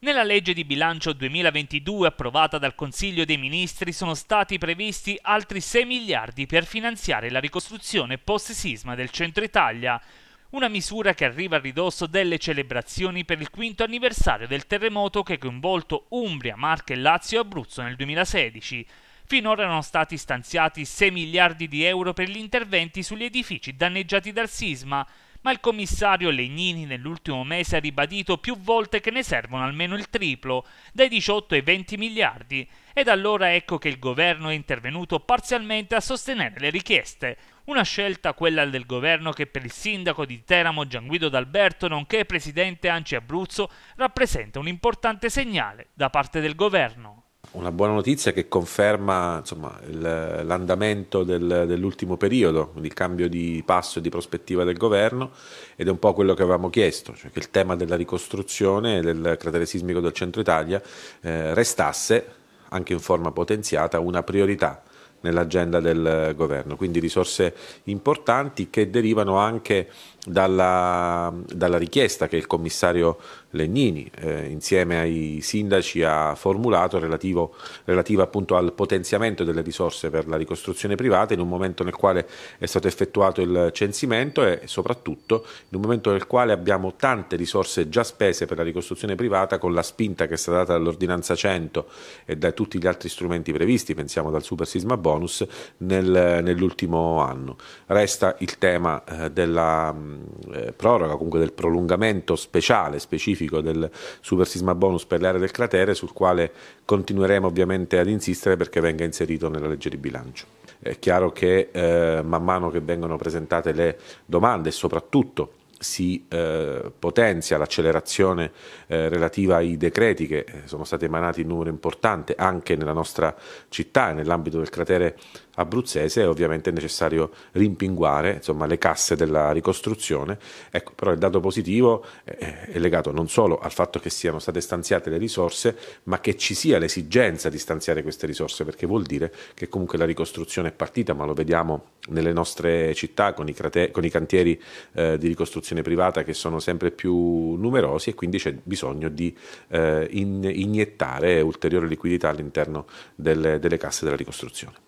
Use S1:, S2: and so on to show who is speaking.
S1: Nella legge di bilancio 2022 approvata dal Consiglio dei Ministri sono stati previsti altri 6 miliardi per finanziare la ricostruzione post-sisma del centro Italia, una misura che arriva a ridosso delle celebrazioni per il quinto anniversario del terremoto che ha coinvolto Umbria, Marche, Lazio e Abruzzo nel 2016. Finora erano stati stanziati 6 miliardi di euro per gli interventi sugli edifici danneggiati dal sisma, ma il commissario Legnini nell'ultimo mese ha ribadito più volte che ne servono almeno il triplo, dai 18 ai 20 miliardi, ed allora ecco che il governo è intervenuto parzialmente a sostenere le richieste, una scelta quella del governo che per il sindaco di Teramo Gianguido D'Alberto, nonché presidente Anci Abruzzo, rappresenta un importante segnale da parte del governo
S2: una buona notizia che conferma insomma, il, l'andamento del, dell'ultimo periodo, il cambio di passo e di prospettiva del governo ed è un po' quello che avevamo chiesto, cioè che il tema della ricostruzione del cratere sismico del centro Italia eh, restasse, anche in forma potenziata, una priorità nell'agenda del governo, quindi risorse importanti che derivano anche dalla, dalla richiesta che il commissario Legnini eh, insieme ai sindaci ha formulato relativo, relativa appunto al potenziamento delle risorse per la ricostruzione privata in un momento nel quale è stato effettuato il censimento e soprattutto in un momento nel quale abbiamo tante risorse già spese per la ricostruzione privata con la spinta che è stata data dall'ordinanza 100 e da tutti gli altri strumenti previsti, pensiamo dal super sisma bonus nel, nell'ultimo anno. Resta il tema eh, della mh, mm, eh, proroga, comunque del prolungamento speciale, specifico del super sisma bonus per le aree del cratere, sul quale continueremo ovviamente ad insistere perché venga inserito nella legge di bilancio. È chiaro che eh, man mano che vengono presentate le domande e soprattutto si eh, potenzia l'accelerazione eh, relativa ai decreti che eh, sono stati emanati in numero importante anche nella nostra città e nell'ambito del cratere abruzzese è ovviamente necessario rimpinguare insomma, le casse della ricostruzione, ecco, però il dato positivo eh, eh, è legato non solo al fatto che siano state stanziate le risorse, ma che ci sia l'esigenza di stanziare queste risorse, perché vuol dire che comunque la ricostruzione è partita, ma lo vediamo nelle nostre città con i, crate- con i cantieri eh, di ricostruzione privata che sono sempre più numerosi e quindi c'è bisogno di eh, in- iniettare ulteriore liquidità all'interno delle, delle casse della ricostruzione.